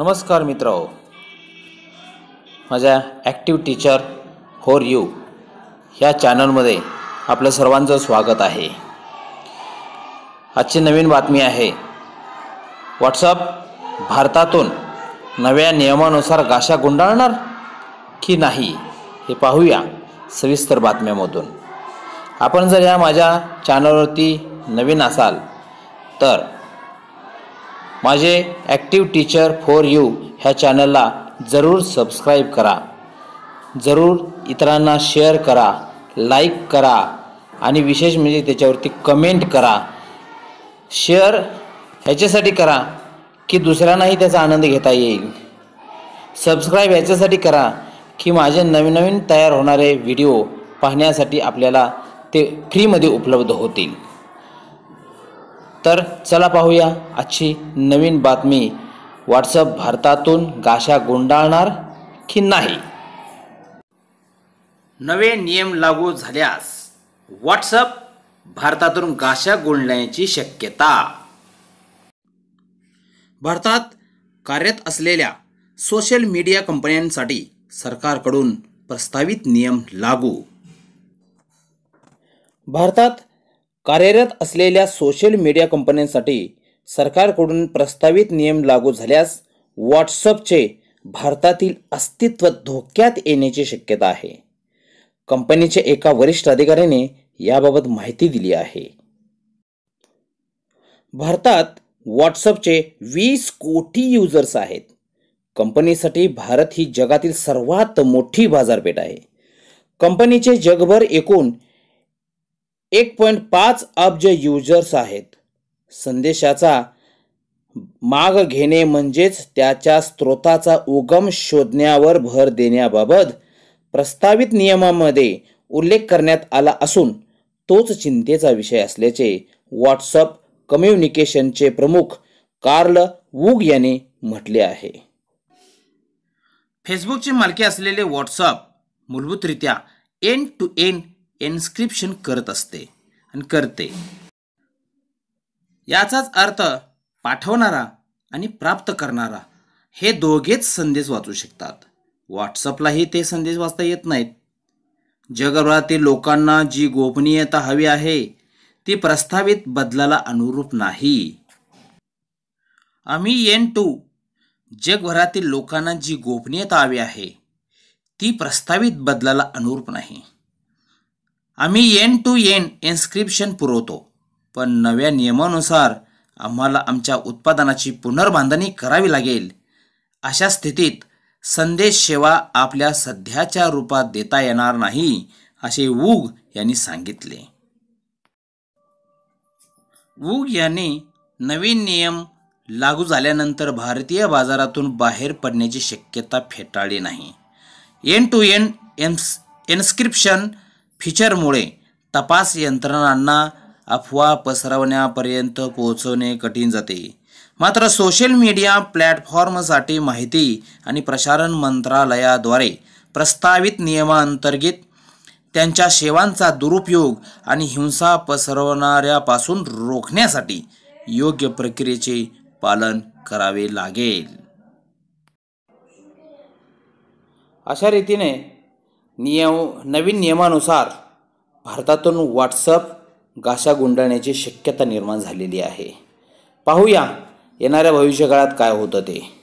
नमस्कार मित्र माझा माझ्या ॲक्टिव्ह टीचर फॉर यू ह्या चॅनलमध्ये आपलं सर्वांचं स्वागत आहे आजची नवीन बातमी आहे व्हॉट्सअप भारतातून नव्या नियमानुसार गाशा गुंडाळणार की नाही हे पाहूया सविस्तर बातम्यामधून आपण जर या माझ्या चॅनलवरती नवीन असाल तर माझे ॲक्टिव्ह टीचर फॉर यू ह्या चॅनलला जरूर सबस्क्राईब करा जरूर इतरांना शेअर करा लाईक करा आणि विशेष म्हणजे त्याच्यावरती कमेंट करा शेअर ह्याच्यासाठी करा की दुसऱ्यांनाही त्याचा आनंद घेता येईल सबस्क्राईब ह्याच्यासाठी करा की माझे नवीन नवीन तयार होणारे व्हिडिओ पाहण्यासाठी आपल्याला ते फ्रीमध्ये उपलब्ध होतील तर चला पाहूया आजची नवीन बातमी व्हॉट्सअप भारतातून गाशा गुंडाळणार की नाही नवे नियम लागू झाल्यास व्हॉट्सअप भारतातून गाशा गुंडण्याची शक्यता भारतात कार्यरत असलेल्या सोशल मीडिया कंपन्यांसाठी सरकारकडून प्रस्तावित नियम लागू भारतात कार्यरत असलेल्या सोशल मीडिया कंपन्यांसाठी सरकारकडून प्रस्तावित नियम लागू झाल्यास व्हॉट्सअपचे भारतातील अस्तित्व धोक्यात येण्याची शक्यता आहे कंपनीच्या एका वरिष्ठ अधिकाऱ्याने याबाबत माहिती दिली आहे भारतात व्हॉट्सअपचे वीस कोटी युजर्स आहेत कंपनीसाठी भारत ही जगातील सर्वात मोठी बाजारपेठ आहे कंपनीचे जगभर एकूण एक पॉईंट पाच अब्ज युजर्स आहेत संदेशाचा माग घेणे म्हणजेच त्याच्या स्रोताचा उगम शोधण्यावर भर देण्याबाबत प्रस्तावित नियमामध्ये उल्लेख करण्यात आला असून तोच चिंतेचा विषय असल्याचे व्हॉट्सअप कम्युनिकेशनचे प्रमुख कार्ल वूग यांनी म्हटले आहे फेसबुकची मालकी असलेले व्हॉट्सअप मूलभूतरित्या एंड टू एंड एन्स्क्रिप्शन करत असते आणि करते याचाच अर्थ पाठवणारा आणि प्राप्त करणारा हे दोघेच संदेश वाचू शकतात व्हॉट्सअपलाही ते संदेश वाचता येत नाहीत जगभरातील लोकांना जी गोपनीयता हवी आहे ती प्रस्तावित बदलाला अनुरूप नाही आम्ही एन टू जगभरातील लोकांना जी गोपनीयता हवी आहे ती प्रस्तावित बदलाला अनुरूप नाही आम्ही एन टू एन इन्स्क्रिप्शन पुरवतो पण नव्या नियमानुसार आम्हाला आमच्या उत्पादनाची पुनर्बांधणी करावी लागेल अशा स्थितीत संदेश सेवा आपल्या सध्याच्या रूपात देता येणार नाही असे वूग यांनी सांगितले वूग यांनी नवीन नियम लागू झाल्यानंतर भारतीय बाजारातून बाहेर पडण्याची शक्यता फेटाळली नाही एन टू एन एन्स इन्स्क्रिप्शन फीचरमुळे तपास यंत्रणांना अफवा पसरवण्यापर्यंत पोहोचवणे कठीण जाते मात्र सोशल मीडिया प्लॅटफॉर्मसाठी माहिती आणि प्रसारण मंत्रालयाद्वारे प्रस्तावित नियमांतर्गत त्यांच्या सेवांचा दुरुपयोग आणि हिंसा पसरवणाऱ्यापासून रोखण्यासाठी योग्य प्रक्रियेचे पालन करावे लागेल अशा रीतीने नियम नवीन नियमानुसार भारतातून व्हॉट्सअप गाशा गुंडाळण्याची शक्यता निर्माण झालेली आहे पाहूया येणाऱ्या भविष्यकाळात काय होतं ते